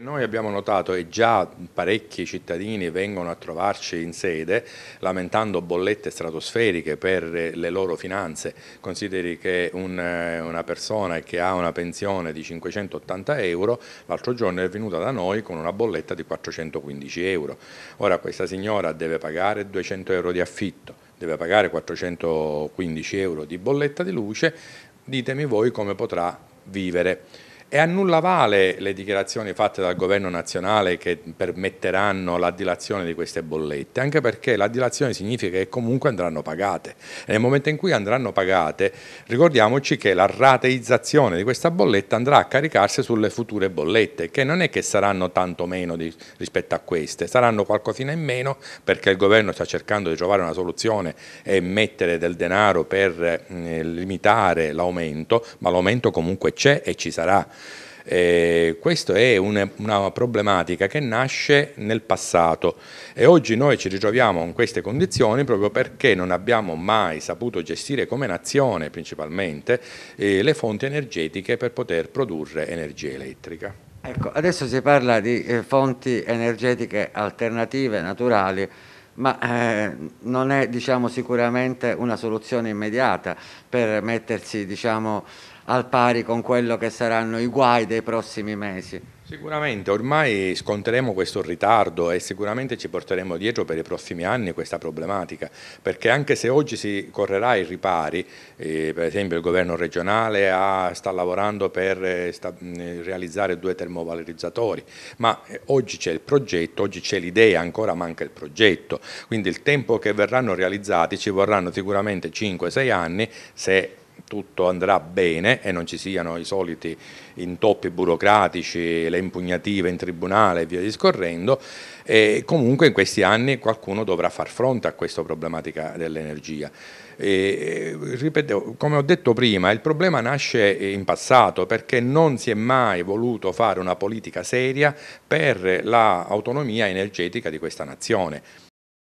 Noi abbiamo notato e già parecchi cittadini vengono a trovarci in sede lamentando bollette stratosferiche per eh, le loro finanze. Consideri che un, eh, una persona che ha una pensione di 580 euro l'altro giorno è venuta da noi con una bolletta di 415 euro. Ora questa signora deve pagare 200 euro di affitto, deve pagare 415 euro di bolletta di luce, ditemi voi come potrà vivere. E a nulla vale le dichiarazioni fatte dal governo nazionale che permetteranno la dilazione di queste bollette, anche perché la dilazione significa che comunque andranno pagate. E nel momento in cui andranno pagate, ricordiamoci che la rateizzazione di questa bolletta andrà a caricarsi sulle future bollette, che non è che saranno tanto meno di, rispetto a queste, saranno qualcosina in meno perché il governo sta cercando di trovare una soluzione e mettere del denaro per eh, limitare l'aumento, ma l'aumento comunque c'è e ci sarà eh, questa è una, una problematica che nasce nel passato e oggi noi ci ritroviamo in queste condizioni proprio perché non abbiamo mai saputo gestire come nazione principalmente eh, le fonti energetiche per poter produrre energia elettrica. Ecco, adesso si parla di eh, fonti energetiche alternative, naturali, ma eh, non è diciamo, sicuramente una soluzione immediata per mettersi diciamo, al pari con quello che saranno i guai dei prossimi mesi. Sicuramente, ormai sconteremo questo ritardo e sicuramente ci porteremo dietro per i prossimi anni questa problematica, perché anche se oggi si correrà ai ripari, eh, per esempio il governo regionale ha, sta lavorando per eh, sta, eh, realizzare due termovalorizzatori, ma eh, oggi c'è il progetto, oggi c'è l'idea, ancora manca il progetto, quindi il tempo che verranno realizzati ci vorranno sicuramente 5-6 anni se tutto andrà bene e non ci siano i soliti intoppi burocratici, le impugnative in tribunale e via discorrendo, e comunque in questi anni qualcuno dovrà far fronte a questa problematica dell'energia. ripeto, come ho detto prima, il problema nasce in passato perché non si è mai voluto fare una politica seria per l'autonomia energetica di questa nazione.